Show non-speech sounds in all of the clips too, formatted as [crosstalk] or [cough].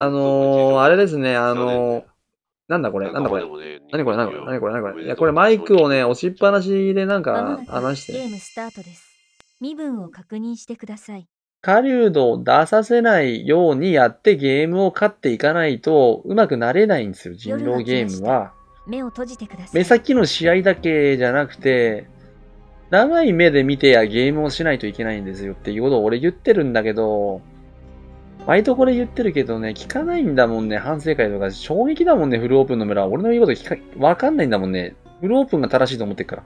あのー、あれですね、あのー、なんだこれ、なんだこれ。なにこれ、なにこれ、何これ、何これ。いや、これマイクをね、押しっぱなしでなんか、話して。ゲームスタートです。身分を確認してください。狩人を出させないようにやってゲームを勝っていかないと、うまくなれないんですよ、人狼ゲームは。目を閉じてください。目先の試合だけじゃなくて、長い目で見てやゲームをしないといけないんですよっていうことを俺言ってるんだけど、毎度これ言ってるけどね、聞かないんだもんね、反省会とか。衝撃だもんね、フルオープンの村は。俺の言うこと聞か、わかんないんだもんね。フルオープンが正しいと思ってるから。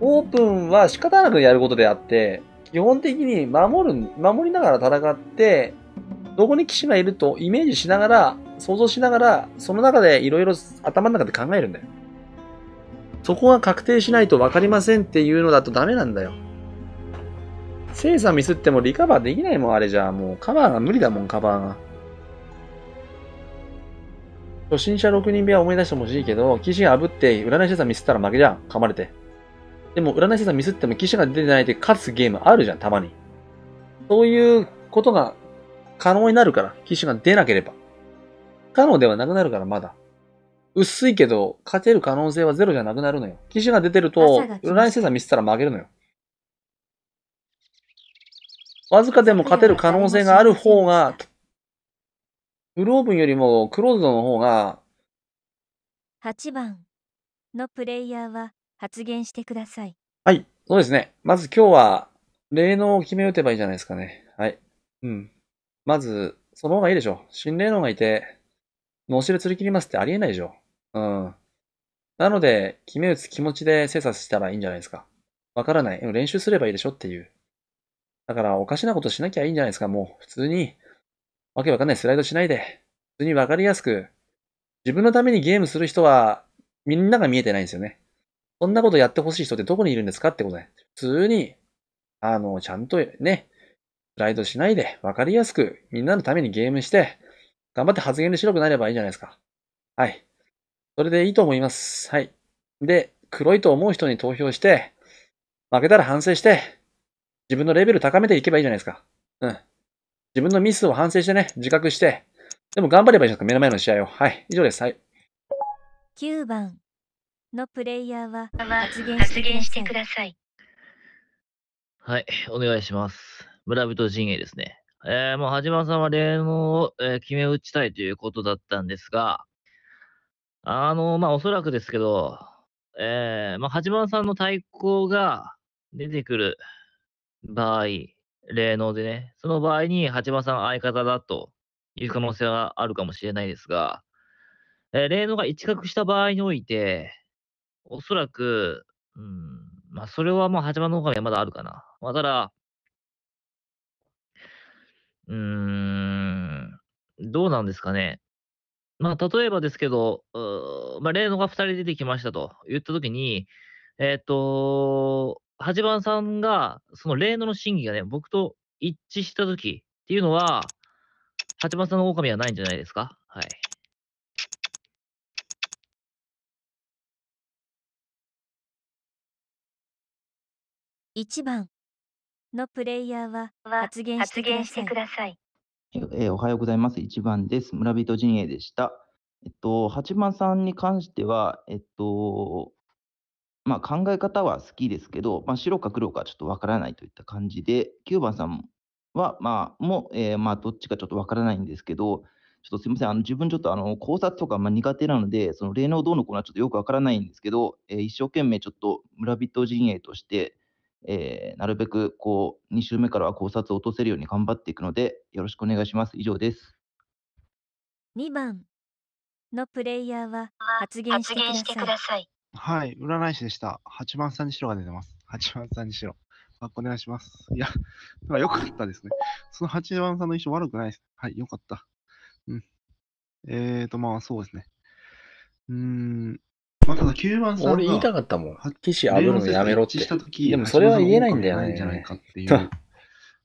オープンは仕方なくやることであって、基本的に守る、守りながら戦って、どこに騎士がいるとイメージしながら、想像しながら、その中でいろいろ頭の中で考えるんだよ。そこが確定しないと分かりませんっていうのだとダメなんだよ。精査ミスってもリカバーできないもん、あれじゃ。もうカバーが無理だもん、カバーが。初心者6人部屋思い出してほしいけど、騎士が炙って占い師さんミスったら負けじゃん。噛まれて。でも占い師さんミスっても騎士が出てないで勝つゲームあるじゃん、たまに。そういうことが可能になるから、騎士が出なければ。不可能ではなくなるから、まだ。薄いけど、勝てる可能性はゼロじゃなくなるのよ。騎士が出てると、占い精さミスったら負けるのよ。わずかでも勝てる可能性がある方が、グローブンよりもクローズドの方が、8番のプレイヤーは発言してください。はい、そうですね。まず今日は、霊能を決め打てばいいじゃないですかね。はい。うん。まず、その方がいいでしょ。新霊能がいて、脳死で釣り切りますってありえないでしょ。うん。なので、決め打つ気持ちで精査したらいいんじゃないですか。わからない。練習すればいいでしょっていう。だからおかしなことしなきゃいいんじゃないですか。もう普通に、わけわかんないスライドしないで、普通にわかりやすく、自分のためにゲームする人は、みんなが見えてないんですよね。そんなことやってほしい人ってどこにいるんですかってことね。普通に、あの、ちゃんとね、スライドしないで、わかりやすく、みんなのためにゲームして、頑張って発言で白くなればいいじゃないですか。はい。それでいいと思います。はい。で、黒いと思う人に投票して、負けたら反省して、自分のレベル高めていけばいいじゃないですか。うん。自分のミスを反省してね、自覚して、でも頑張ればいいじゃないですか、目の前の試合を。はい、以上です。はい。9番のプレイヤーは発言してください。はい、お願いします。村人陣営ですね。えー、もう、はじまさんは霊能を、え決め打ちたいということだったんですが、あの、まあ、おそらくですけど、えー、まあ、はじまさんの対抗が出てくる場合、霊能でね、その場合に八幡さん相方だという可能性はあるかもしれないですが、えー、霊能が一角した場合において、おそらく、うん、まあ、それはまあ、八幡の方がまだあるかな。まあ、ただ、うーん、どうなんですかね。まあ、例えばですけど、まあ、霊能が2人出てきましたと言ったときに、えっ、ー、と、八番さんが、その例の審議がね、僕と一致したときっていうのは、八番さんの狼はないんじゃないですかはい。1番のプレイヤーは発言してください。えー、おはようございます。1番です。村人陣営でした。えっと、八番さんに関しては、えっと、まあ、考え方は好きですけど、まあ、白か黒かちょっとわからないといった感じで、9番さんは、まあ、もう、えー、まあ、どっちかちょっとわからないんですけど、ちょっとすみません、あの自分ちょっとあの考察とかまあ苦手なので、その霊能どうのこうのはちょっとよくわからないんですけど、えー、一生懸命ちょっと村人陣営として、えー、なるべくこう2週目からは考察を落とせるように頑張っていくので、よろしくお願いします。以上です。2番のプレイヤーは発言してください。はい、占い師でした。8番さんにしろが出てます。8番さんにしろ。あ、お願いします。いや、だから良かったですね。その8番さんの印象悪くないです。はい、良かった。うん。えーと、まあそうですね。うーん。まあ、ただ9番さんが。俺言いたかったもん。あぶるのやめろって。でもそれは言えないんだよね。じゃないかってい [laughs] う。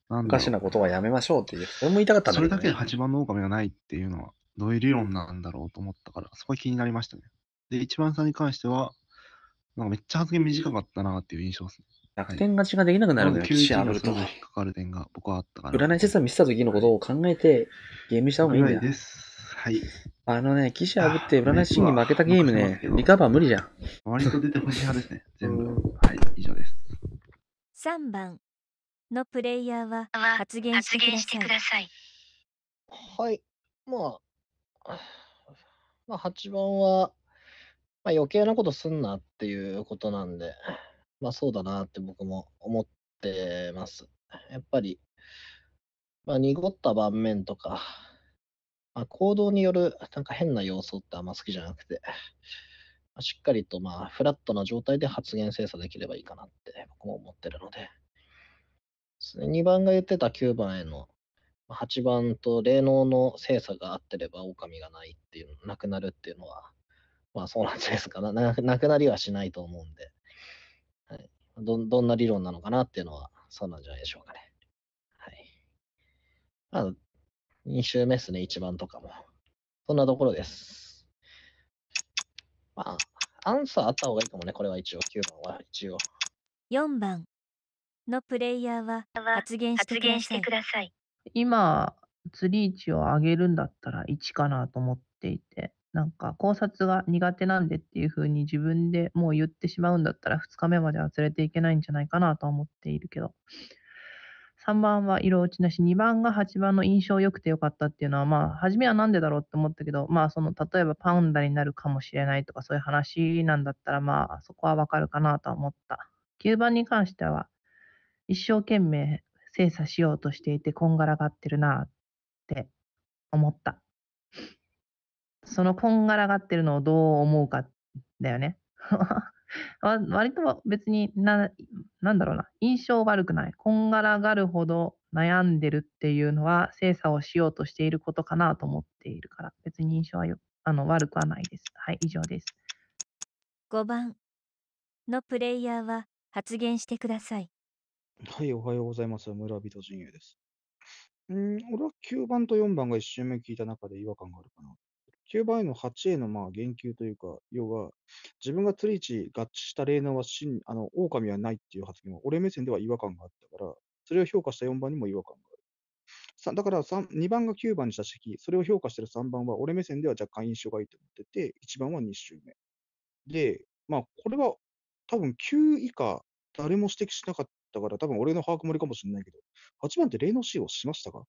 おかしなことはやめましょうっていう。俺も言いたかったんだけど、ね、それだけで8番の狼がないっていうのは、どういう理論なんだろうと思ったから、そこは気になりましたね。で、1番さんに関しては、なんかめっちゃ発言短かったなっていう印象ですね。逆転勝ちができなくなるよ、引っかかる点が僕はあったから。占いさん見せた時のことを考えて、ゲームした方がいいんだよ。です。はい。あのね、騎士アブって占い師に負けたゲームね、リカバー無理じゃん。割と出てほしい派ですね、[laughs] 全部。はい、以上です。3番のプレイヤーは発言してください。はい。まあ、まあ、8番は、まあ、余計なことすんなっていうことなんで、まあそうだなって僕も思ってます。やっぱり、まあ濁った盤面とか、まあ、行動によるなんか変な要素ってあんま好きじゃなくて、まあ、しっかりとまあフラットな状態で発言精査できればいいかなって僕も思ってるので、で2番が言ってた9番への8番と霊能の精査が合ってれば狼がないっていう、なくなるっていうのは、まあそうなんじゃないですか [laughs] な。なくなりはしないと思うんで、はい、ど、どんな理論なのかなっていうのは、そうなんじゃないでしょうかね。はい。まあ、2周目ですね、一番とかも。そんなところです。まあ、アンサーあった方がいいかもね、これは一応、9番は一応。4番のプレイヤーは発言してください。今、釣り位置を上げるんだったら1かなと思っていて、なんか考察が苦手なんでっていうふうに自分でもう言ってしまうんだったら2日目までは連れていけないんじゃないかなと思っているけど。3番は色落ちなし、2番が8番の印象良くて良かったっていうのは、まあ、初めは何でだろうって思ったけど、まあ、その、例えばパンダになるかもしれないとか、そういう話なんだったら、まあ、そこはわかるかなと思った。9番に関しては、一生懸命精査しようとしていて、こんがらがってるなって思った。そのこんがらがってるのをどう思うかだよね。[laughs] 割と別にな、なんだろうな、印象悪くない。こんがらがるほど悩んでるっていうのは、精査をしようとしていることかなと思っているから、別に印象はよあの悪くはないです。はい、以上です。5番のプレイヤーは発言してください。はい、おはようございます。村人陣営です。うん、俺は9番と4番が一瞬目聞いた中で違和感があるかな。9番への8へのまあ言及というか、要は、自分が釣り置合致した霊能は真、あの、狼はないっていう発言は、俺目線では違和感があったから、それを評価した4番にも違和感がある。だから2番が9番にした指摘、それを評価してる3番は、俺目線では若干印象がいいと思ってて、1番は2周目。で、まあ、これは多分9以下、誰も指摘しなかったから、多分俺の把握もりかもしれないけど、8番って霊能使用しましたか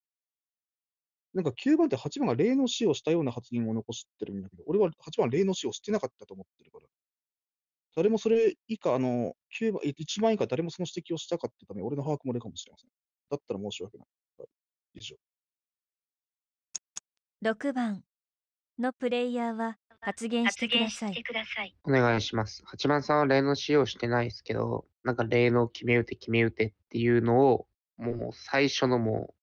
なんか9番って8番が例の死をしたような発言を残してるんだけど、俺は8番例の死をしてなかったと思ってるから。誰もそれ以下、あの、9番、1番以下誰もその指摘をしたかったため、俺の把握もれかもしれません。だったら申し訳ない。はい、以上。6番のプレイヤーは発言してください。お願いします。8番さんは例の使用してないですけど、なんか例の決め打て決め打てっていうのを、もう最初のもう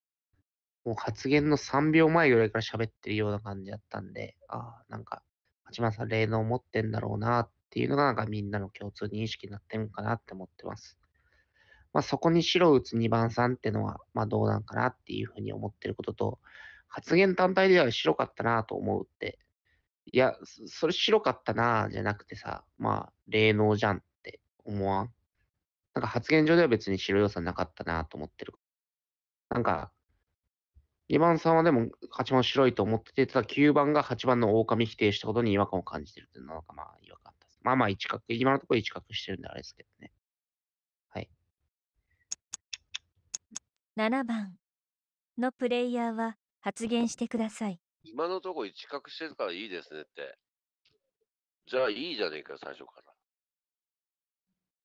もう発言の3秒前ぐらいから喋ってるような感じだったんで、ああ、なんか、八幡さん霊能持ってんだろうなっていうのが、なんかみんなの共通認識になってるのかなって思ってます。まあそこに白を打つ2番さんってのは、まあどうなんかなっていうふうに思ってることと、発言単体では白かったなと思うって、いや、それ白かったなじゃなくてさ、まあ霊能じゃんって思わん。なんか発言上では別に白良さなかったなと思ってる。なんか、2番さんはでも8番白いと思ってて、ただ9番が8番の狼否定したことに違和感を感じてるっていうのがまあ違和感です。まあまあ一角、今のところ一角してるんであれですけどね。はい。7番のプレイヤーは発言してください。今のところ一角してるからいいですねって。じゃあいいじゃねえか、最初か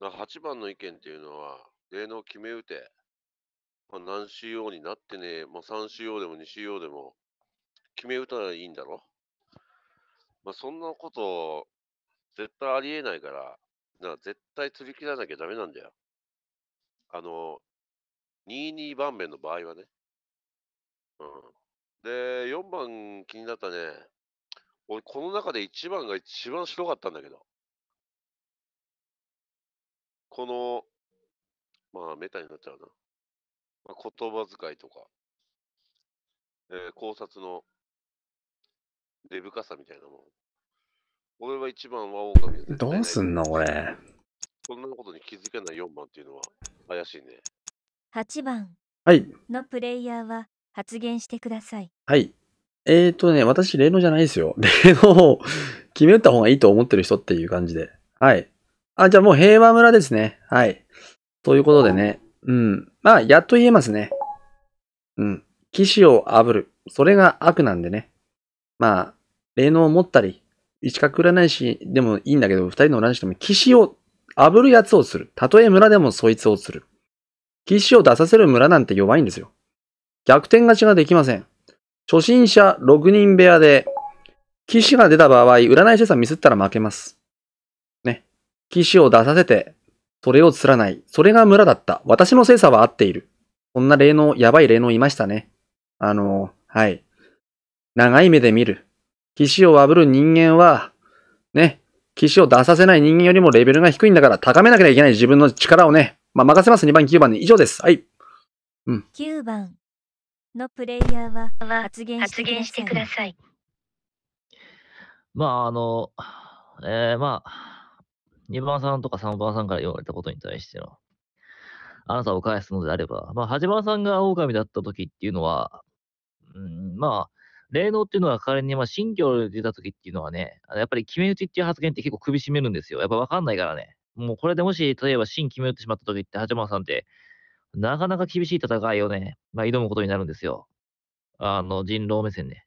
ら。から8番の意見っていうのは、芸能決め打て。まあ、何 CO になってねまあ、3CO でも 2CO でも決め打たないいんだろ。まあ、そんなこと絶対ありえないから、な絶対釣り切らなきゃダメなんだよ。あの、22番目の場合はね。うん。で、4番気になったね。俺、この中で1番が一番白かったんだけど。この、まあ、メタになっちゃうな。まあ、言葉遣いとか、えー、考察の根深さみたいなもの。俺は一番は狼です。どうすんのこれ。そんなことに気づけない4番っていうのは怪しいね。8番のプレイヤーは発言してください。はい。えっ、ー、とね、私、霊能じゃないですよ。霊 [laughs] 能を決めた方がいいと思ってる人っていう感じで。はい。あ、じゃあもう平和村ですね。はい。ということでね、うん。まあ、やっと言えますね。うん。騎士を炙る。それが悪なんでね。まあ、霊能を持ったり、一角占い師でもいいんだけど、二人の占い師でも騎士を炙るやつをする。たとえ村でもそいつをする。騎士を出させる村なんて弱いんですよ。逆転勝ちができません。初心者6人部屋で、騎士が出た場合、占い師さんミスったら負けます。ね。騎士を出させて、それを釣らない。それが村だった。私の精査は合っている。こんな霊能、やばい霊能いましたね。あの、はい。長い目で見る。騎士を炙る人間は、ね、騎士を出させない人間よりもレベルが低いんだから高めなきゃいけない自分の力をね。まあ、任せます。2番、9番に。以上です。はい。うん。9番のプレイヤーは発言してください。まあ、あの、えー、まあ、2番さんとか3番さんから言われたことに対しての、あなたを返すのであれば、まあ、8番さんが狼だった時っていうのは、うん、まあ、霊能っていうのは彼に、まあ、新居出た時っていうのはね、やっぱり決め打ちっていう発言って結構首絞めるんですよ。やっぱ分かんないからね。もうこれでもし、例えば新決め打ってしまった時って、八番さんって、なかなか厳しい戦いをね、まあ、挑むことになるんですよ。あの、人狼目線ね。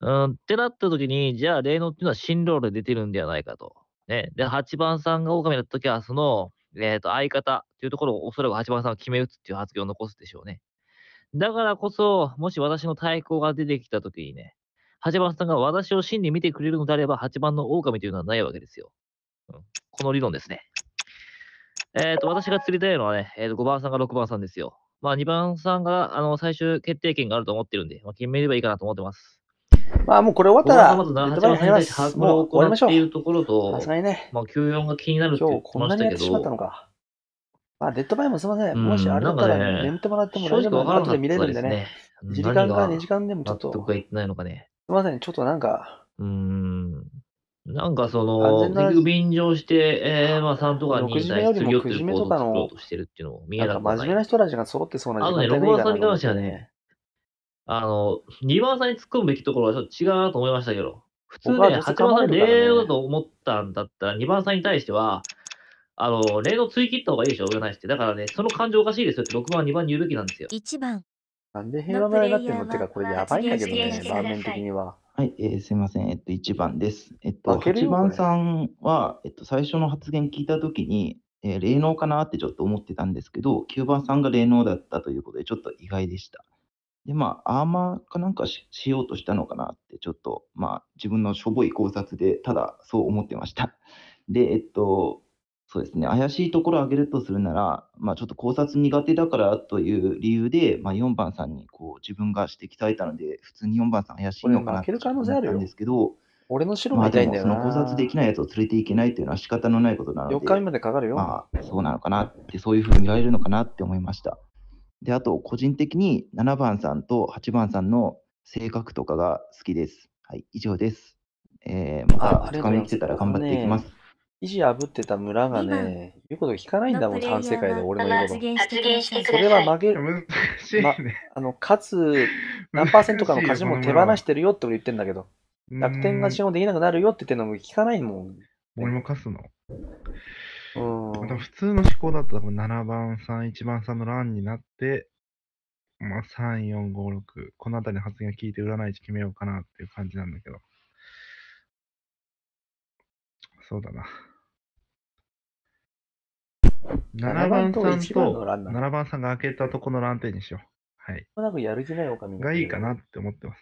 うん、ってなった時に、じゃあ霊能っていうのは新郎で出てるんではないかと。ね、で、8番さんが狼だった時は、その、えー、と、相方というところをおそらく8番さんが決め打つっていう発言を残すでしょうね。だからこそ、もし私の対抗が出てきた時にね、8番さんが私を真に見てくれるのであれば、8番の狼というのはないわけですよ。うん、この理論ですね。えっ、ー、と、私が釣りたいのはね、えー、と5番さんが6番さんですよ。まあ、2番さんがあの最終決定権があると思ってるんで、まあ、決めればいいかなと思ってます。まあもうこれ終わったら、まず7八のっていうところと、ね、まあ休養が気になるって言ってましたけど、まあデッドバイもすみません。もしあれだったら眠ってもらっても大丈夫な後で見れるんでね。時間か2時間でもちょっと。納得がいってないのかね。すみません、ちょっとなんか。うん。なんかその、結局便乗して、えー、まあ3とか2に対しより9時目とかの、真面目な人たちが揃ってそうな時間帯がいいかな。あとね、6番さんに関してはね、あの、2番さんに突っ込むべきところはちょっと違うなと思いましたけど、普通ね、8番さん礼だと思ったんだったら、2番さんに対しては、あの、礼の追い切った方がいいでしょ、占い師って。だからね、その感情おかしいですよって、6番、2番に言うべきなんですよ。1番。なんで平和村になってるのってか、これやばいんだけどね、場面的には。はい、えー、すみません、えっと、1番です。えっと、8番さんは、えっと、最初の発言聞いたときに、えー、霊能かなってちょっと思ってたんですけど、9番さんが霊能だったということで、ちょっと意外でした。で、まあ、アーマーかなんかしようとしたのかなって、ちょっと、まあ、自分のしょぼい考察で、ただそう思ってました。で、えっと、そうですね、怪しいところを挙げるとするなら、まあ、ちょっと考察苦手だからという理由で、まあ、4番さんにこう自分が指摘されたので、普通に4番さん怪しいのかなって思ったんですけど、俺の白みたいんだよな。その考察できないやつを連れていけないというのは仕方のないことなので、4目でかかるよ。まあ、そうなのかなって、そういうふうに見られるのかなって思いました。で、あと、個人的に7番さんと8番さんの性格とかが好きです。はい、以上です。えー、また、高めに来てたら頑張っていきます。意地破ってた村がね、言うこと聞かないんだもん、単世界で俺の言うこと。それは負ける。難しい、ねま、あの、勝つ、何パーセントかの勝ちも手放してるよって俺言ってんだけど、楽天勝ちもできなくなるよって言ってんのも聞かないもん。俺も勝つの普通の思考だと7番3、1番3の欄になって、まあ、3、4、5、6、この辺りの発言を聞いて占い置決めようかなっていう感じなんだけど。そうだな。7番3と7番3が開けたとこの乱点にしよう。はい。なんかやる気ないがいいかなって思ってます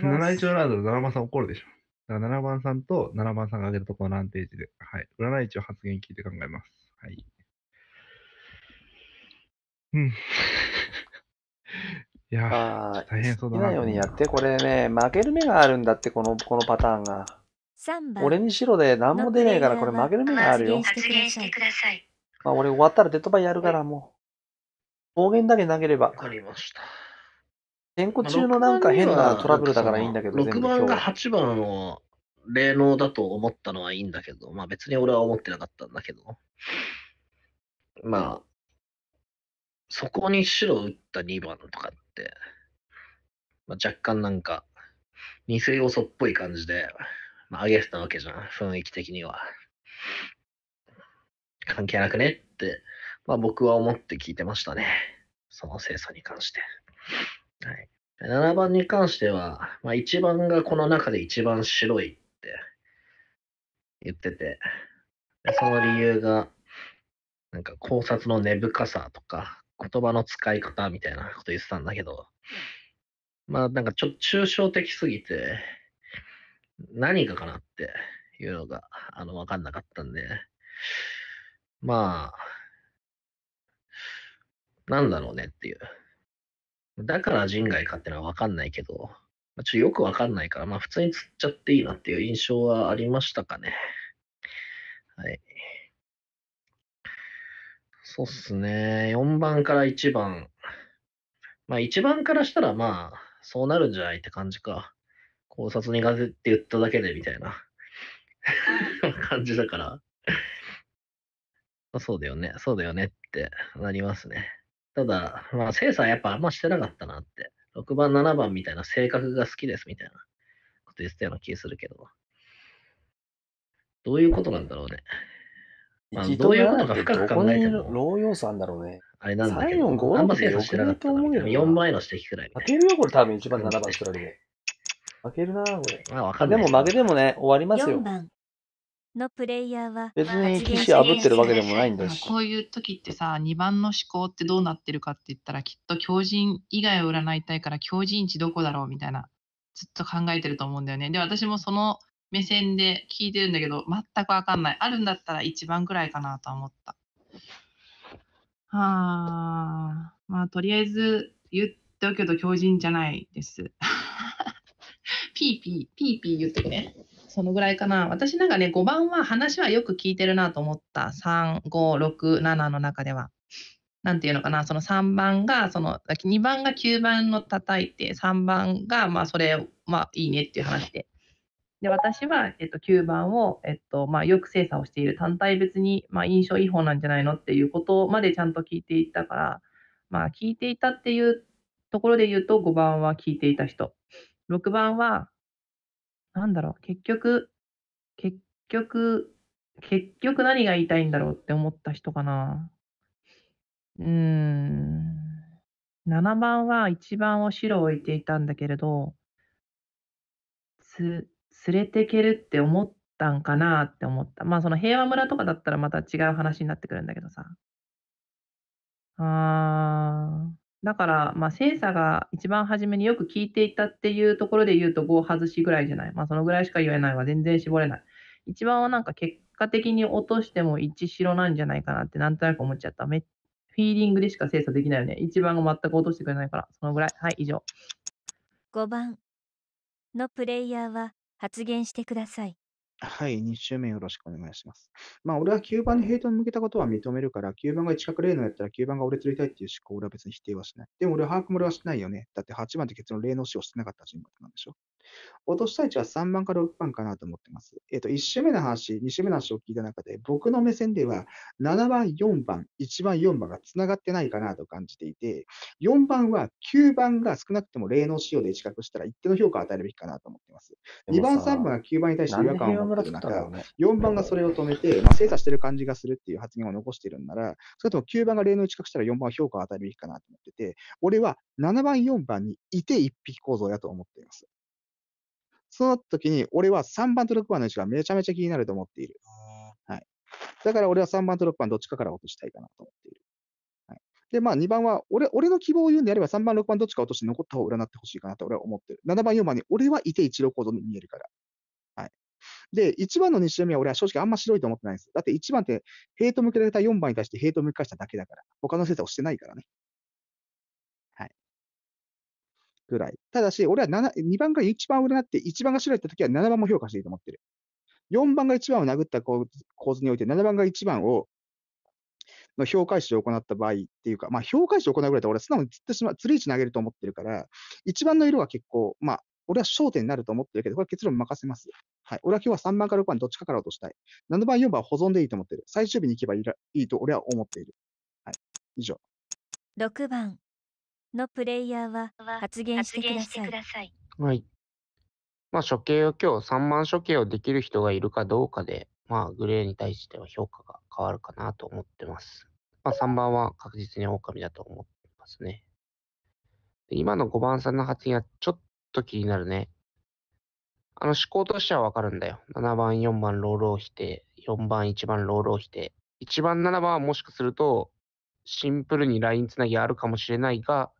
7一のランド7番3怒るでしょ。だから7番さんと7番さんが挙げるとこのテージで、はい。占い師を発言聞いて考えます。はい。うん。[laughs] いや大変そうだな。好きなようにやって、これね、負ける目があるんだって、この、このパターンが。俺に白で何も出ないから、これ負ける目があるよ。発言してください。まあ、俺終わったらデッドバイやるから、もう。暴言だけ投げれば。わかりました。変更中のなんか変なトラブルだからいいんだけど、6番が8番を霊能だと思ったのはいいんだけど、まあ別に俺は思ってなかったんだけど、まあ、そこに白打った2番とかって、まあ、若干なんか、偽要素っぽい感じで、まあ、上げてたわけじゃん、雰囲気的には。関係なくねって、まあ僕は思って聞いてましたね。その精査に関して。はい、7番に関しては、まあ、1番がこの中で一番白いって言ってて、でその理由が、なんか考察の根深さとか、言葉の使い方みたいなこと言ってたんだけど、まあなんかちょっと抽象的すぎて、何がかなっていうのが、あの、わかんなかったんで、まあ、なんだろうねっていう。だから人外かってのは分かんないけど、まょちょよく分かんないから、まあ普通に釣っちゃっていいなっていう印象はありましたかね。はい。そうっすね。4番から1番。まあ1番からしたらまあ、そうなるんじゃないって感じか。考察苦手って言っただけでみたいな [laughs] 感じだからそうだよね、そうだよねってなりますね。ただ、まあ、精査はやっぱあんましてなかったなって。6番、7番みたいな性格が好きですみたいなこと言ってたような気するけど。どういうことなんだろうね。まあ、どういうことか深く考えても。老用さんだろうね。あれなんだあんま精査してなかったな4倍の指摘くらい負けるよ、これ多分1番、7番くらいで。負けるな、これ。まあ、わかんないでも負けてもね、終わりますよ。4番、のプレイヤーは別に PC 炙ってるわけでもないんだし。こういう時ってさ、2番の思考ってどうなってるかって言ったら、きっと強人以外を占いたいから、強人値どこだろうみたいな、ずっと考えてると思うんだよね。で、私もその目線で聞いてるんだけど、全くわかんない。あるんだったら1番くらいかなと思った。はあ、まあ、とりあえず言っておくけど、強人じゃないです。[laughs] ピーピー、ピーピー言っとくね。そのぐらいかな。私なんかね、5番は話はよく聞いてるなと思った。3、5、6、7の中では。なんていうのかな、その3番が、その、2番が9番の叩いて、3番が、まあ、それ、まあ、いいねっていう話で。で、私は、えっと、9番を、えっと、まあ、よく精査をしている単体別に、まあ、印象違法なんじゃないのっていうことまでちゃんと聞いていたから、まあ、聞いていたっていうところで言うと、5番は聞いていた人。6番は、なんだろう、結局、結局、結局何が言いたいんだろうって思った人かな。うーん。7番は1番を白を置いていたんだけれど、つ、連れてけるって思ったんかなって思った。まあその平和村とかだったらまた違う話になってくるんだけどさ。あー。だから、まあ、精査が一番初めによく聞いていたっていうところで言うと5外しぐらいじゃない。まあ、そのぐらいしか言えないわ。全然絞れない。一番はなんか結果的に落としても1白なんじゃないかなってなんとなく思っちゃった。めフィーリングでしか精査できないよね。一番が全く落としてくれないから、そのぐらい。はい、以上。5番のプレイヤーは発言してください。はい、2周目よろしくお願いします。まあ、俺は9番にヘイトに向けたことは認めるから、9番が一角レーのやったら9番が俺釣りたいっていう思考俺は別に否定はしない。でも俺は把握漏れはしないよね。だって8番って結論例の死をしてなかった人物なんでしょ落とし位置は3番から6番かなと思ってます。えっ、ー、と、1周目の話、2周目の話を聞いた中で、僕の目線では、7番、4番、1番、4番が繋がってないかなと感じていて、4番は9番が少なくとも霊能仕様で一角したら一定の評価を与えるべきかなと思ってます。2番、3番が9番に対して違和感を持ってる中、4番がそれを止めて、まあ、精査してる感じがするっていう発言を残しているんなら、それとも9番が霊能一角したら4番は評価を与えるべきかなと思ってて、俺は7番、4番にいて一匹構造やと思っています。その時に、俺は3番と6番の位置がめちゃめちゃ気になると思っている。はい。だから俺は3番と6番どっちかから落としたいかなと思っている。はい、で、まあ2番は俺、俺の希望を言うんであれば3番、6番どっちか落として残った方を占ってほしいかなと俺は思ってる。7番、4番に俺はいて一郎行動に見えるから。はい。で、1番の西目は俺は正直あんま白いと思ってないんです。だって1番ってヘイト向けられた4番に対してヘイト向けしただけだから。他の生徒をしてないからね。ぐらい。ただし、俺は7 2番が一番上になって、1番が白いった時は7番も評価していいと思ってる。4番が1番を殴った構図において、7番が1番をの評価石を行った場合っていうか、まあ、評価石を行うぐらいだと俺は素直に釣ってしまう、釣り位置投げると思ってるから、1番の色は結構、まあ、俺は焦点になると思ってるけど、これ結論任せます。はい。俺は今日は3番から6番どっちかから落としたい。7番、4番保存でいいと思ってる。最終日に行けばいいと俺は思っている。はい。以上。6番。のプレイヤーは発言してください。はい。まあ、処刑を今日3万処刑をできる人がいるかどうかで、まあ、グレーに対しては評価が変わるかなと思ってます。まあ、3番は確実に狼だと思ってますね。今の5番さんの発言はちょっと気になるね。あの思考としてはわかるんだよ。7番、4番、ロールをして、4番、1番、ロールをして。1番、7番はもしかすると、シンプルにラインつなぎあるかもしれないが、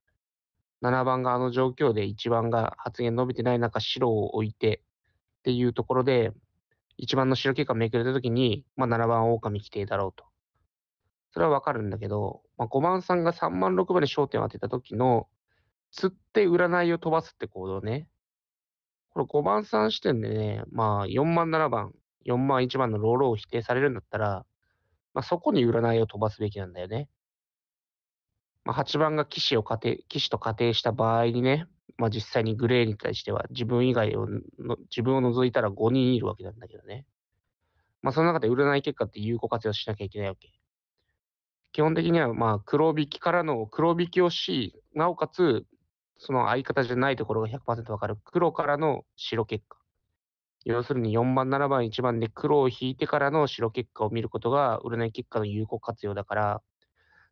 7番があの状況で1番が発言伸びてない中、白を置いてっていうところで、1番の白結果めくれたときに、まあ、7番狼規定だろうと。それはわかるんだけど、まあ、5番さんが3番、6番に焦点を当てた時の、釣って占いを飛ばすって行動ね。これ5番さん視点でね、まあ4番、7番、4番、1番のローローを否定されるんだったら、まあ、そこに占いを飛ばすべきなんだよね。まあ、8番が騎士を仮定騎士と仮定した場合にね、まあ、実際にグレーに対しては自分以外をの、自分を除いたら5人いるわけなんだけどね。まあ、その中で占い結果って有効活用しなきゃいけないわけ。基本的には、まあ、黒引きからの黒引きをし、なおかつ、その相方じゃないところが100%わかる。黒からの白結果。要するに4番、7番、1番で黒を引いてからの白結果を見ることが占い結果の有効活用だから、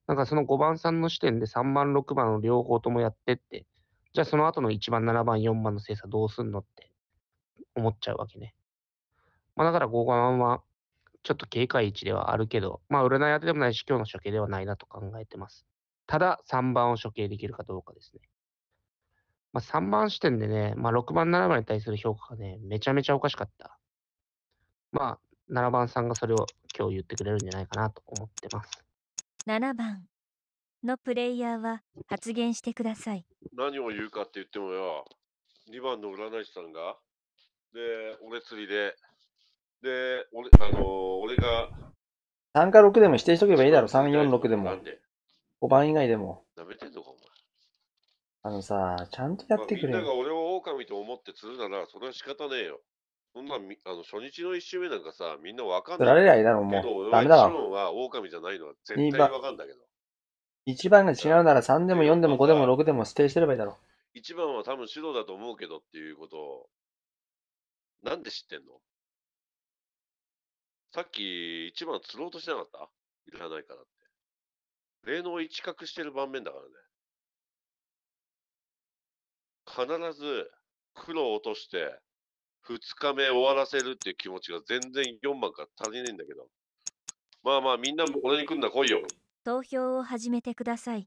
なんかその5番さんの視点で3番、6番を両方ともやってって、じゃあその後の1番、7番、4番の精査どうすんのって思っちゃうわけね。まあだから5番はちょっと警戒位置ではあるけど、まあ占い当てでもないし今日の処刑ではないなと考えてます。ただ3番を処刑できるかどうかですね。まあ3番視点でね、まあ6番、7番に対する評価がね、めちゃめちゃおかしかった。まあ7番さんがそれを今日言ってくれるんじゃないかなと思ってます。7番のプレイヤーは発言してください。何を言うかって言ってもよ、2番の占い師さんが、で、俺釣りで、で、俺、あのー、俺が。3か6でも指定しとけばいいだろ、3、4、6でも。なんで ?5 番以外でも。やめてんのか、お前。あのさ、ちゃんとやってくれよ。まあ、みんなが俺を狼と思って釣るなら、それは仕方ねえよ。そんなみあの初日の1周目なんかさ、みんな分かんならい。れりいいだろ、けど、もう。ダはメだ一ろ。番は狼じゃないのは絶対分かんだけど。1番が違うなら3でも4でも5でも6でも指定してればいいだろ。う。一番は多分指導だと思うけどっていうことを、なんで知ってんのさっき一番釣ろうとしてなかったいらないからって。霊能一角してる盤面だからね。必ず黒を落として、2日目終わらせるっていう気持ちが全然4番から足りないんだけど。まあまあ、みんな俺に来んな、来いよ。投票を始めてください。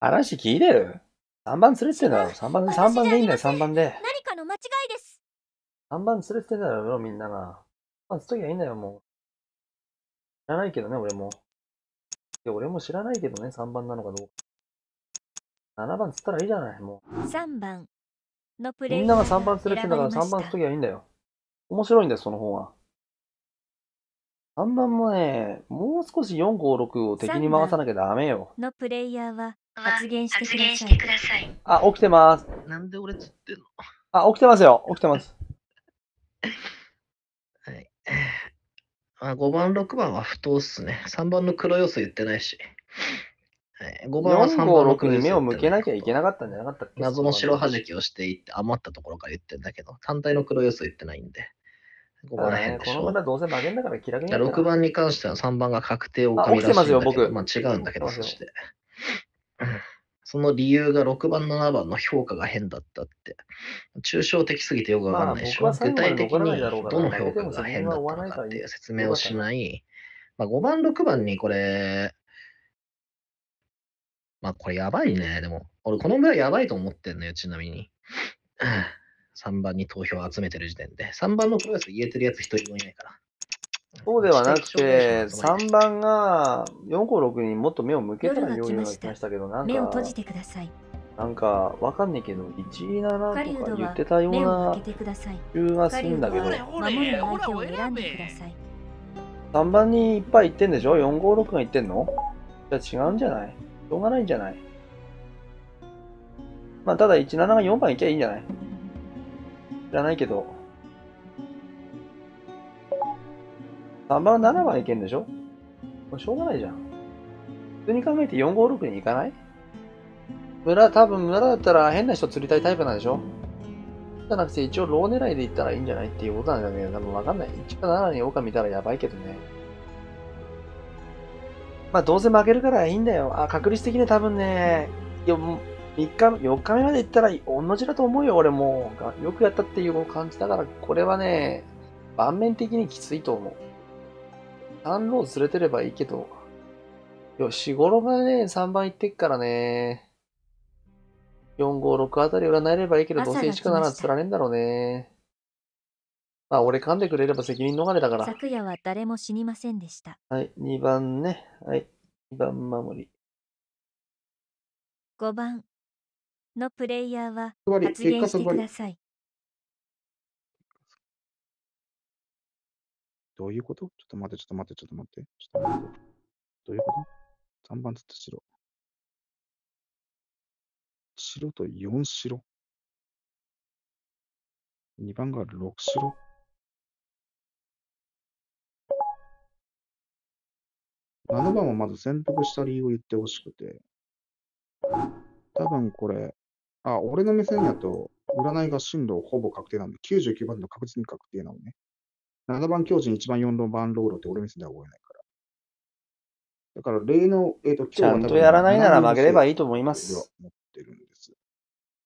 話聞いてる ?3 番連れてんだろ ?3 番で、3番でいいんだよ、3番で。何かの間違いです。3番連れてんだろ、みんなが。まあ、つときゃいいんだよ、もう。知らないけどね、俺も。いや、俺も知らないけどね、3番なのかどうか。7番つったらいいじゃない、もう。3番。のプレイみんなが3番するってんだから3番すときゃいいんだよ。面白いんだよ、その方が。3番もね、もう少し4、5、6を敵に回さなきゃダメよ。のプレイヤーは発言してください。あ、起きてます。なんで俺つってんのあ、起きてますよ。起きてます。[laughs] はい。あ、5番、6番は不当っすね。3番の黒要素言ってないし。5番は3番6に目を向けなきゃいけなかったんじゃなかったっけ謎の白はじきをしていって余ったところから言ってんだけど、単体の黒要素言ってないんで。5番変でしょ。このどうせんだから気楽に。6番に関しては3番が確定をかみ出してますよ、僕。まあ違うんだけど、そして。[laughs] その理由が6番、7番の評価が変だったって。抽象的すぎてよくわかんないでしょ。まあ、具体的にどの評価が変だったのかっていう説明をしない。まあ、5番、6番にこれ、まあこれやばいね。でも、俺このぐらいやばいと思ってんのよ、ちなみに。3 [sighs] 番に投票を集めてる時点で。3番のプロレス言えてるやつ一人もいないから。そうではなくて、3番が4、5、6にもっと目を向けたらようは気がしたけど、なんか、目を閉じてくださいなんかわかんないけど、17とか言ってたような気がするんだけど、3番にいっぱい言ってんでしょ ?456 が言ってんのじゃあ違うんじゃないしょうがないんじゃないまあ、ただ17が4番いけゃいいんじゃないじゃないけど。3番7番いけんでしょこれしょうがないじゃん。普通に考えて456に行かない村、多分村だったら変な人釣りたいタイプなんでしょじゃなくて一応ロー狙いで行ったらいいんじゃないっていうことなんだけど、多分わかんない。1か7に狼見たらやばいけどね。まあ、どうせ負けるからいいんだよ。あ、確率的に多分ね、3日、4日目まで行ったら同じだと思うよ、俺もよくやったっていう感じだから、これはね、盤面的にきついと思う。3ローずれてればいいけど、よし、5、6がね、3番行ってっからね。4、5、6あたり占えればいいけど、どうせ1か7つられんだろうね。まあ、俺噛んでくれれば責任逃れだから。昨夜は誰も死にませんでした。はい、2番ね。はい、2番守り。5番のプレイヤーはつまり、発言してくだ。さい。どういうことちょっと待って、ちょっと待って、ちょっと待って。ちょっと待って。どういうこと ?3 番ずつ白。白と4白。2番が6白。7番をまず潜伏した理由を言ってほしくて、多分これ、あ、俺の目線やと、占いが進路ほぼ確定なんで、99番の確実に確定なのね。7番授人、1番4番ロールって俺目線では覚えないから。だから、例の、えっ、ー、と、ちゃんとやらないなら負ければいいと思います。持ってるんです。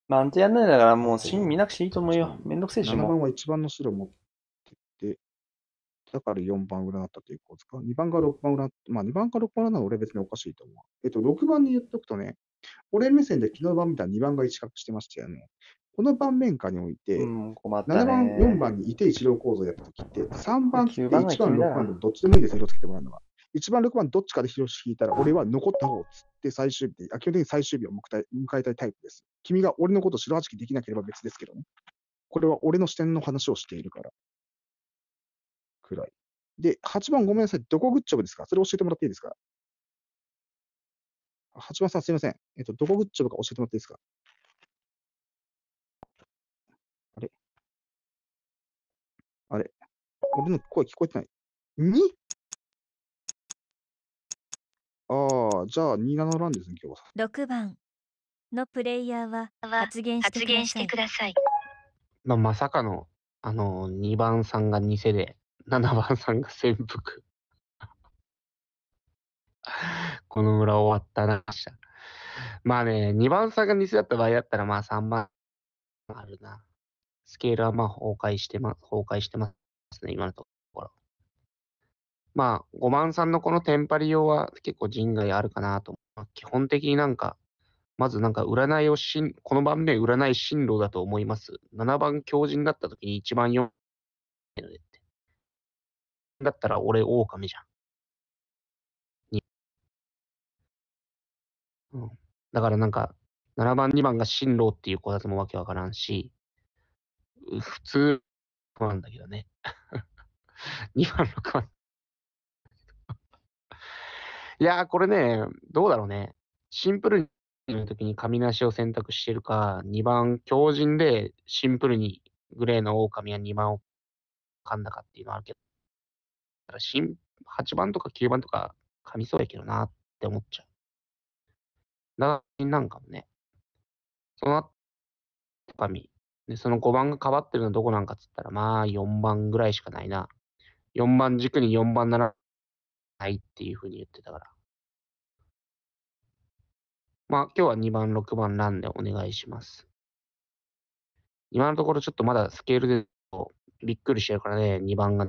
まあ、あんたやらないならもう、真見なくていいと思うよ。めんどくせえし。7番は1番の白持っだから4番裏だったという構図か。2番が6番裏、まあ2番か6番な俺別におかしいと思う。えっと、6番に言っとくとね、俺目線で昨日の番見たら2番が一角してましたよね。この盤面下において、7番、4番にいて一郎構造やったときって、3番って1番、6番どっちでもいいんですよ、色つけてもらうのは。1番、6番どっちかで広し引いたら、俺は残った方をつって最終日、基本的に最終日を迎えたいタイプです。君が俺のこと白八きできなければ別ですけどね。これは俺の視点の話をしているから。くらい。で、8番ごめんなさい。どこグッジョブですかそれ教えてもらっていいですか ?8 番さんすいません。えっと、どこグッジョブか教えてもらっていいですかあれあれ俺の声聞こえてない。2? ああ、じゃあ27ランですね、今日は。6番のプレイヤーは発言してください。まあ、まさかの、あの、2番さんが偽で、7番さんが潜伏。[laughs] この村終わったな、まあね、2番さんが偽だった場合だったら、まあ3番あるな。スケールはまあ崩壊してます、崩壊してますね、今のところ。まあ、5番さんのこのテンパリ用は結構人外あるかなと。基本的になんか、まずなんか占いをしん、この番目占い進路だと思います。7番強人だった時に1番4だったら俺、狼じゃん。うん、だからなんか、7番、2番が進路っていう子だともわけわからんし、普通、なんだけどね。2 [laughs] 番、6番。いやー、これね、どうだろうね。シンプルの時に紙なしを選択してるか、2番、強靭でシンプルにグレーの狼は2番を噛んだかっていうのはあるけど、ら新、8番とか9番とか噛みそうやけどなって思っちゃう。だからなんかもね、その後、み、で、その5番が変わってるのどこなんかっつったら、まあ4番ぐらいしかないな。4番軸に4番ならないっていうふうに言ってたから。まあ今日は2番、6番ランでお願いします。今のところちょっとまだスケールでびっくりしてるからね、2番が。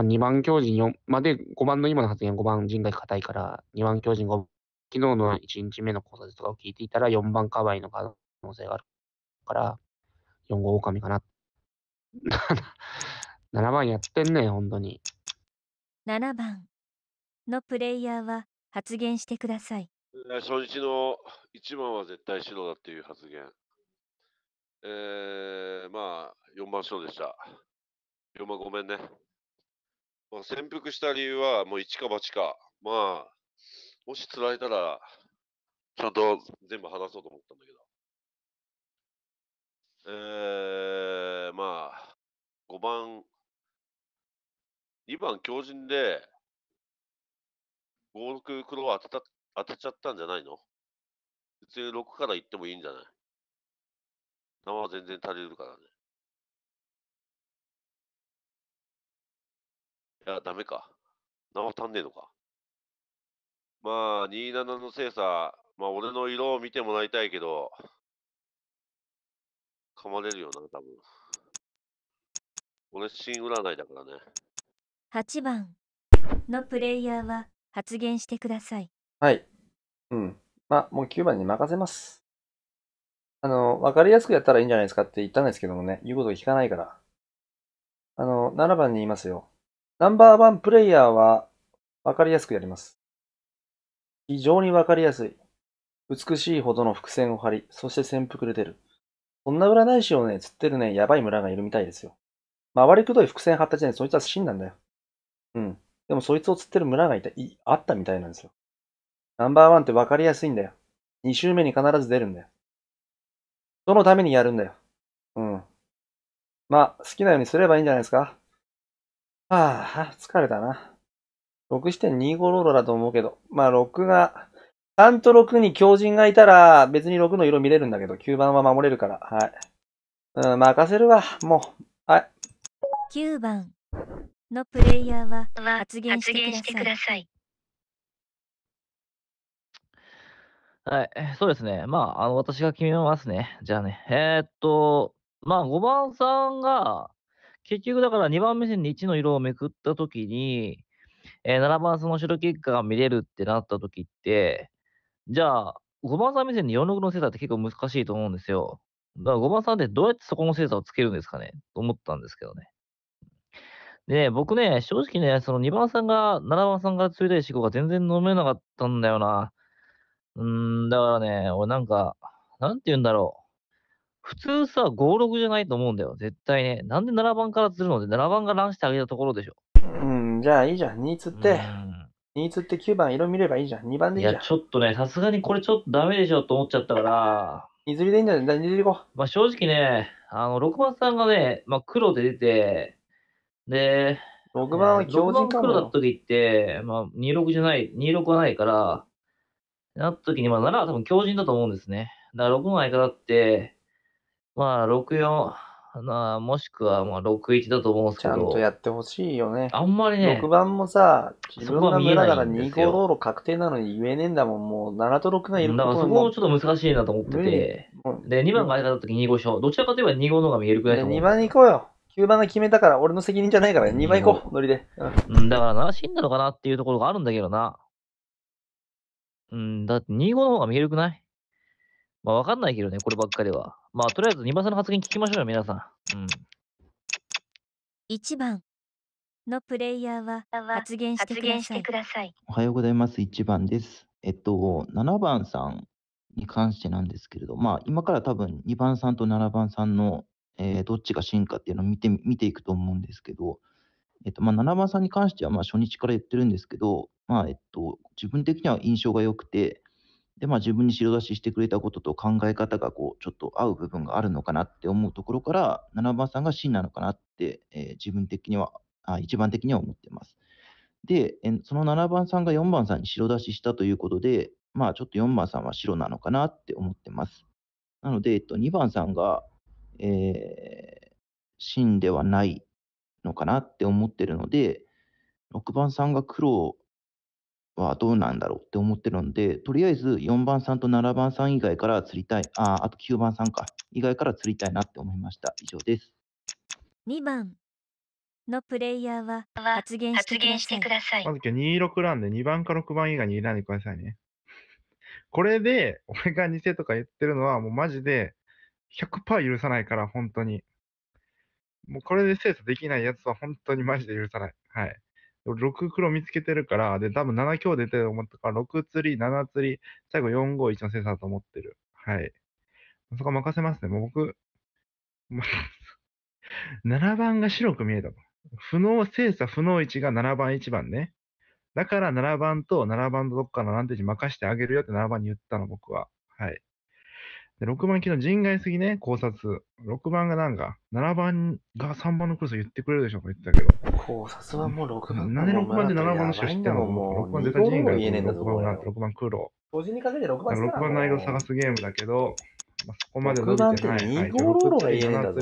まあ、2番強人4、まで、5番の今の発言、5番陣が硬いから、2番強人5、昨日の1日目の考察とかを聞いていたら、4番カバイの可能性があるから、4号狼かな。7 [laughs] 番やってんねん、本当に。7番のプレイヤーは発言してください。えー、初日の1番は絶対白だっていう発言。えー、まあ、4番白でした。4番ごめんね。まあ、潜伏した理由は、もう一か八か。まあ、もし釣られたら、ちゃんと全部話そうと思ったんだけど。えー、まあ、5番、2番強靭で、5、6黒は当てた、当てちゃったんじゃないの普通6から行ってもいいんじゃない生は全然足りるからね。いや、ダメか。足んねえのか。まあ、27の精査、まあ、俺の色を見てもらいたいけど、噛まれるよな、多分。俺、新占いだからね。8番のプレイヤーは発言してください。はい。うん。まあ、もう9番に任せます。あの、わかりやすくやったらいいんじゃないですかって言ったんですけどもね、言うこと聞かないから。あの、7番にいますよ。ナンバーワンプレイヤーは分かりやすくやります。非常に分かりやすい。美しいほどの伏線を張り、そして潜伏で出る。そんな占い師をね、釣ってるね、やばい村がいるみたいですよ。回りくどい伏線張った時点でそいつは死んだんだよ。うん。でもそいつを釣ってる村がいた、い、あったみたいなんですよ。ナンバーワンって分かりやすいんだよ。二周目に必ず出るんだよ。人のためにやるんだよ。うん。まあ、好きなようにすればいいんじゃないですか。はあ、疲れたな。6.25ロードだと思うけど。まあ、6が、んと6に強人がいたら、別に6の色見れるんだけど、9番は守れるから。はい。うん、任せるわ、もう。はい。9番のプレイヤーは発言してください。はい、そうですね。まあ、あの、私が決めますね。じゃあね。えー、っと、まあ、5番さんが、結局だから2番目線で1の色をめくった時に、えー、7番その白結果が見れるってなった時って、じゃあ、5番さん目線で4、6の精査って結構難しいと思うんですよ。だから5番さんってどうやってそこの精査をつけるんですかねと思ったんですけどね。でね、僕ね、正直ね、その2番さんが、7番さんが強いたい思考が全然飲めなかったんだよな。うーん、だからね、俺なんか、なんて言うんだろう。普通さ、5、6じゃないと思うんだよ、絶対ね。なんで7番から釣るので、7番が乱してあげたところでしょ。うん、じゃあいいじゃん、2釣って。2釣って9番色見ればいいじゃん、2番でいいじゃん。いや、ちょっとね、さすがにこれちょっとダメでしょと思っちゃったから。2釣りでいいんじゃない釣りれ行こう。まあ正直ね、あの、6番さんがね、まあ黒で出て、で、6番は強靭か6番黒だった時って、まあ26じゃない、26はないから、なった時に、まあ7は多分強靭だと思うんですね。だから6番相方って、まあ、64、まあ、もしくはまあ61だと思うんですちゃんと、やってほしいよね。あんまりね6、番もさ、自分が村だら見な2号道路確定なのに言えねえんだもん。もう7と6がいるだからそこもちょっと難しいなと思ってて、で、2番があれだった時2号勝、どちらかといえば2号の方が見えるくらいだと思う。2番に行こうよ。9番が決めたから俺の責任じゃないから2番行こう、ノリで。うんうん、だから7死んだのかなっていうところがあるんだけどな。うん、だって2号の方が見えるくないまあわかんないけどね、こればっかりは。まあ、とりあえず2番さんの発言聞きましょうよ、皆さん。うん。1番のプレイヤーは発言してください。おはようございます。1番です。えっと、7番さんに関してなんですけれど、まあ、今から多分2番さんと7番さんの、えー、どっちが進化っていうのを見て見ていくと思うんですけど、えっとまあ、7番さんに関してはまあ初日から言ってるんですけど、まあえっと、自分的には印象が良くて、で、まあ、自分に白出ししてくれたことと考え方がこうちょっと合う部分があるのかなって思うところから、七番さんが真なのかなって、えー自分的にはあ、一番的には思ってます。で、その7番さんが4番さんに白出ししたということで、まあ、ちょっと4番さんは白なのかなって思ってます。なので、えっと、2番さんが、えー、真ではないのかなって思ってるので、6番さんが黒はどうなんだろうって思ってるんで、とりあえず4番さんと7番さん以外から釣りたい、あ、あと9番さんか、以外から釣りたいなって思いました。以上です。2番のプレイヤーは発言してください。まず今日26ランで2番か6番以外に選んでくださいね。[laughs] これで、俺が偽とか言ってるのはもうマジで100%許さないから、本当に。もうこれで精査できないやつは本当にマジで許さない。はい。6黒見つけてるから、で、多分7強出てると思ったから、6釣り、7釣り、最後451のセンサーと思ってる。はい。そこ任せますね。もう僕、7 [laughs] 番が白く見えたの。不能、精査不能1が7番1番ね。だから7番と7番どっかの何ンテージ任せてあげるよって7番に言ったの、僕は。はい。で、6番昨日人外すぎね、考察。6番がなんか、7番が3番のクロス言ってくれるでしょとか言ってたけど。考察はもう6番なんで6番で7番の人知ってんのもう、6番出た人外すの6番なん6番黒。同時にかけて6番6番の色を探すゲームだけど、まあ、そこまで伸びてない。6番って2ゴロが言えねえんだ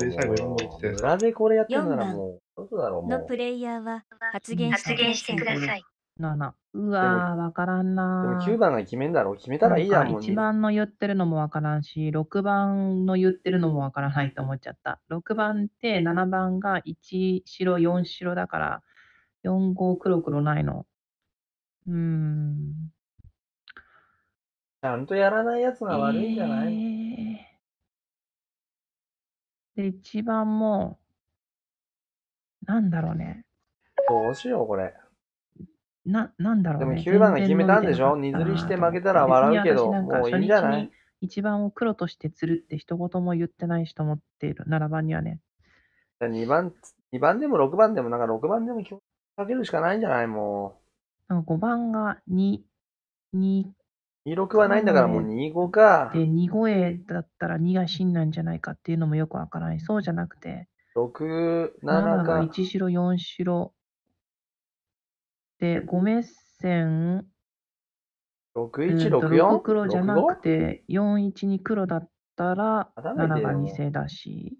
ぞ。最後これやってんならもう、どうだろうもう。のプレイヤーは発言してください。七。うわー、わからんな9ー。番が決めんだろう決めたらいいやなんんか番の言ってるのもわからんし、六番の言ってるのもわからないと思っちゃった。六番って七番が一白、四白だから、四五黒黒ないの。うーん。ちゃんとやらないやつが悪いんじゃない、えーで、一番も、なんだろうね。どうしようこれ。な、なんだろう、ね、でも9番が決めたんでしょ荷ずりして負けたら笑うけど、もういいんじゃない一番を黒として釣るって一言も言ってないしと思っている、7番にはね。2番、二番でも6番でも、なんか6番でもかけるしかないんじゃないもう。なんか5番が2、2、6はないんだからもう25か。で、2声だったら2が真なんじゃないかっていうのもよくわからない。そうじゃなくて、6、7か。7が1白、4白、で、ごめっせん、6164? 黒じゃなくて、41に黒だったら、7が偽だし、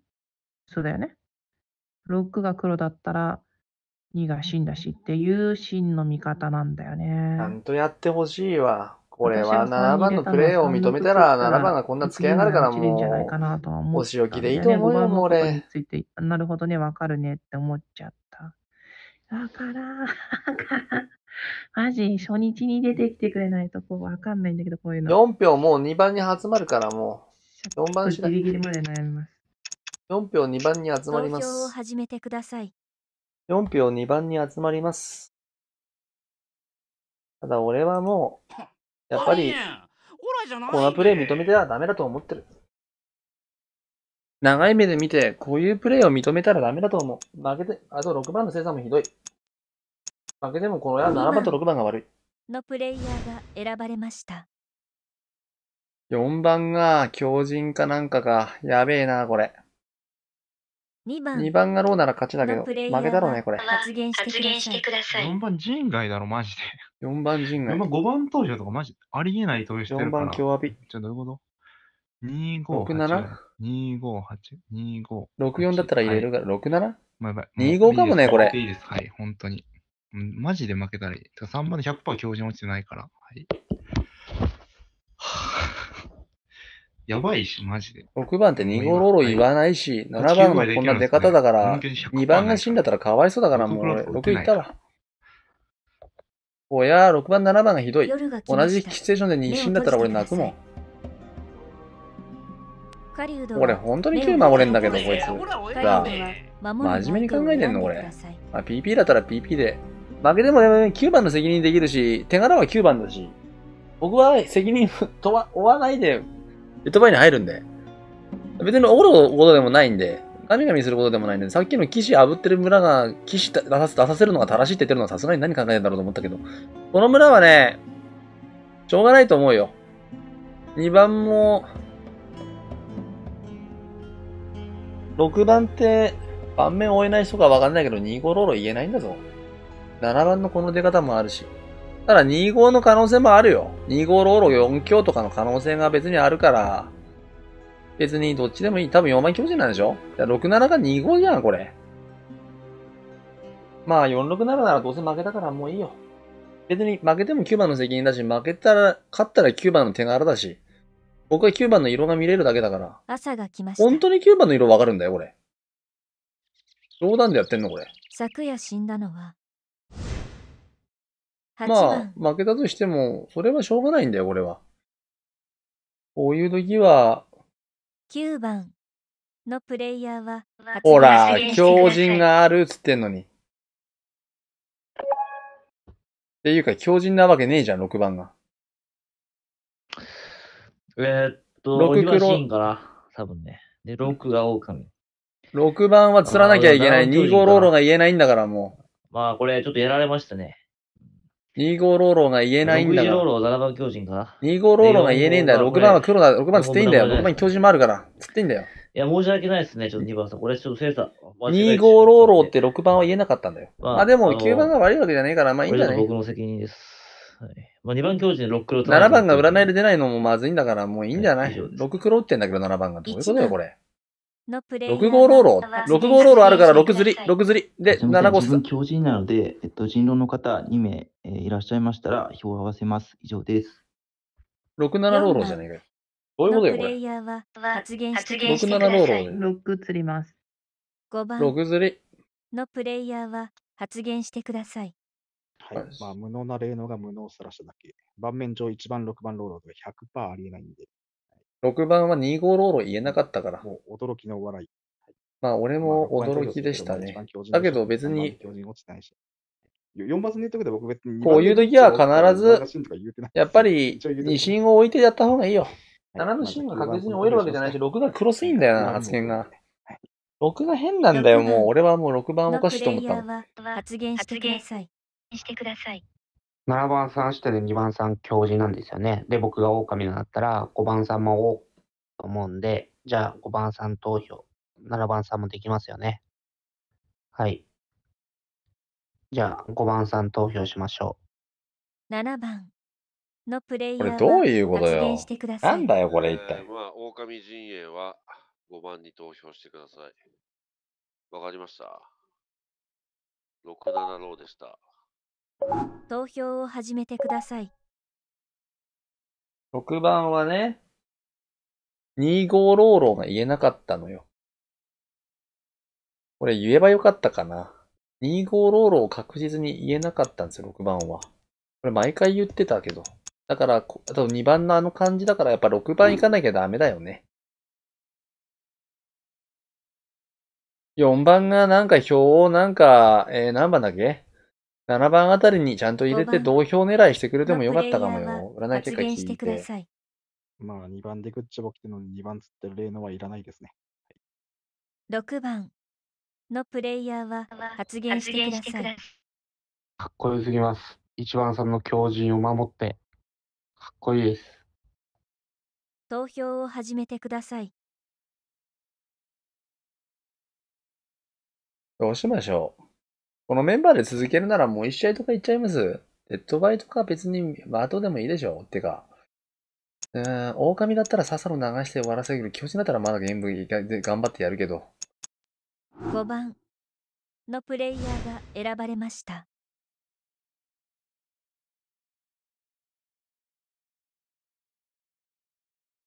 そうだよね。6が黒だったら、2が死んだしっていう真の見方なんだよね。ちゃんとやってほしいわ。これは7番のプレイを認めたら、7番がこんな付き上がるからもう、お仕置きでいいと思うよ、も俺。なるほどね、わかるねって思っちゃった。わからん。[laughs] マジ、初日に出てきてくれないと、こう、わかんないんだけど、こういうの。4票もう2番に集まるから、もう。4番次第。ギリギリまで悩みます。4票2番に集まり投ま票をす。始めてください。4票2番に集まります。ただ俺はもう、やっぱり、このプレイ認めてはダメだと思ってる。長い目で見て、こういうプレイを認めたらダメだと思う。負けて、あと6番の精査もひどい。負けてもこの野7番と6番が悪い。のプレイヤーが選ばれました。4番が強靭かなんかか。やべえな、これ。2番番がローなら勝ちだけど、負けだろうね、これ。発言してください。4番人外だろ、マジで。4番人外。5番投票とかマジありえない投票してるから。4番強アビ。じゃあどういうこと ?25。67? 二5 8 2564だったら入れるから、67? まあ、まあ、25かもね、これ。いいです。はい、本当に。マジで負けたらいい。てか3番で100%標準落ちてないから。はい。やばいし、マジで。6番って2号ロロ言わないし、7番もこんな出方だから、2番が死んだったらかわいそうだから、もう6いったわ。おや、6番、7番がひどい。同じシチューションで2死んだったら俺泣くもん。俺、これ本当に9守れんだけど、こいつ。が、真面目に考えてんの、これ。まあ、PP だったら PP で。負けても、ね、9番の責任できるし、手柄は9番だし、僕は責任とは負わないで、ベッドバイに入るんで。別におることでもないんで、神々することでもないんで、さっきの騎士炙ってる村が騎士出さ出させるのが正しいって言ってるのはさすがに何考えてんだろうと思ったけど、この村はね、しょうがないと思うよ。2番も、6番って盤面追えない人かわかんないけど2号ローロ言えないんだぞ。7番のこの出方もあるし。ただ2号の可能性もあるよ。2号ローロ4強とかの可能性が別にあるから、別にどっちでもいい。多分4番巨人なんでしょ ?67 が2号じゃん、これ。まあ467ならどうせ負けたからもういいよ。別に負けても9番の責任だし、負けたら、勝ったら9番の手柄だし。僕は9番の色が見れるだけだから。朝が来ました。本当に9番の色わかるんだよ、これ。冗談でやってんの、これ。昨夜死んだのは。まあ、負けたとしても、それはしょうがないんだよ、これは。こういう時は。9番のプレイヤーは。ほら、強靭があるっつってんのに。っていうか、強靭なわけねえじゃん、6番が。えー、っと、6クロンかな。多分ね。で、が狼。番は釣らなきゃいけない。2号ローロが言えないんだからもう。まあ、これちょっとやられましたね。2号ローロが言えないんだから。2号ローロ7番巨人かな。号ローロが言えねえんだよ。6番は黒だ。6番釣っていいんだよ。6番に巨人もあるから。釣っていいんだよ。いや、申し訳ないですね。ちょっと2番さん。これちょっと精査。2号ローローって6番は言えなかったんだよ。まあ、あでも9番が悪いわけじゃねえから、まあいいんじゃない僕の責任です。はいまあ、2番教授で6黒と。7番が占いで出ないのもまずいんだから、もういいんじゃない、?6 黒打ってんだけど、7番が。どういうことよ、これ。6号ローロー。6号ローローあるから6釣り、6釣り。で、7号さ教人なので、えっと、人狼の方2名、えー、いらっしゃいましたら、票を合わせます。以上です。67ローローじゃねえかよ。どういうことよ、これ。67ローローで。6釣ります。5番。6釣り。のプレイヤーは発言してください。はい。まあ、無能な霊能が無能さらしただけ。盤面上1番、6番ローローとが100%ありえないんで。は6番は2号ローロー言えなかったから。もう驚きの笑い。まあ、俺も驚きでしたね。だけど別に。巨4番ネットで僕別に。こういう時は必ず、やっぱり2進を置いてやった方がいいよ。7の進が確実に終えるわけじゃないし、6が黒すぎんだよな、発言が。6が変なんだよ、もう。俺はもう6番おかしいと思った発言してしてください。7番さん下で2番さん教授なんですよね。で、僕が狼になったら5番さんも王と思うんで、じゃあ5番さん投票、7番さんもできますよね。はい。じゃあ5番さん投票しましょう。7番のプレイヤーこれどういうことよなんだよこれ一体。えー、まあ、狼陣営は5番に投票してください。わかりました。67ローでした。投票を始めてください。6番はね、2 5ローローが言えなかったのよ。これ言えばよかったかな。2 5ローローを確実に言えなかったんですよ、6番は。これ毎回言ってたけど。だから、あと2番のあの感じだからやっぱ6番行かなきゃダメだよね。4番がなんか表をなんか、えー、何番だっけ7番あたりにちゃんと入れて同票狙いしてくれてもよかったかもよ。占い結果聞いて。まあ、2番でグッチボ来てのに2番つってる例のはいらないですね。6番のプレイヤーは発言してください。かっこよすぎます。1番さんの強靭を守って、かっこいいです。投票を始めてください。どうしましょうこのメンバーで続けるならもう一試合とかいっちゃいます。デッドバイとか別に、まあ、後でもいいでしょ。ってか。うん、狼だったらさっさと流して終わらせる気持巨人だったらまだゲーム頑張ってやるけど。5番のプレイヤーが選ばれました。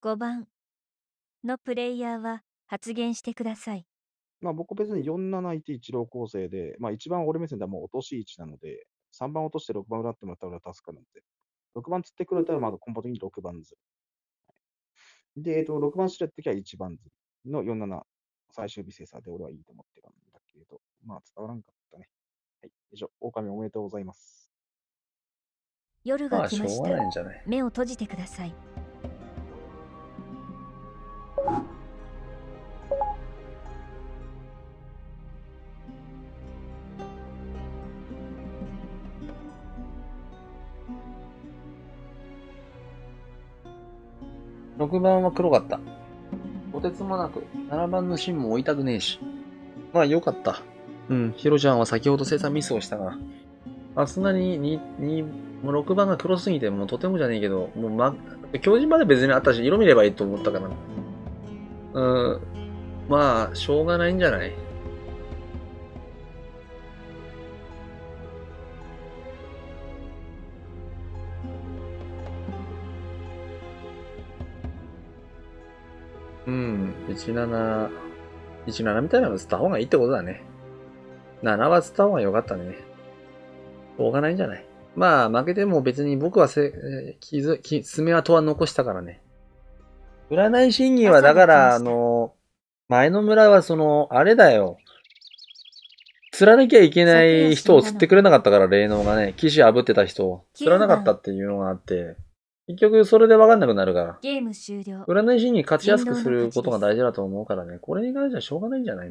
5番のプレイヤーは発言してください。まあ、僕別に4711構成で、まあ、一番俺目線ではもう落とし位置なので、3番落として6番裏ってもらったら助かるので、6番釣ってくれたらまだ根本的に6番ずで、えっと、6番知らとてきは1番ずの47最終日精査で俺はいいと思ってたんだけど、まあ伝わらんかったね。はい、以上、狼おめでとうございます。夜が来ました。まあ、目を閉じてください。6番は黒かった。とてつもなく、7番の芯も追いたくねえし。まあよかった。うん、ヒロちゃんは先ほど生産ミスをしたが、さすがに2、2、もう6番が黒すぎて、もうとてもじゃねえけど、もうま、強人まで別にあったし、色見ればいいと思ったから。うん、まあ、しょうがないんじゃない17、17みたいなの釣った方がいいってことだね。7は釣った方が良かったね。しょうがないんじゃないまあ、負けても別に僕はせ、気づ、き、爪痕は残したからね。占い審議はだから、あの、前の村はその、あれだよ。釣らなきゃいけない人を釣ってくれなかったから、霊能がね。騎士炙ってた人を。釣らなかったっていうのがあって。結局それで分かんなくなるから。ゲーム終了。占い師に勝ちやすくすることが大事だと思うからね、これに関してはしょうがないんじゃない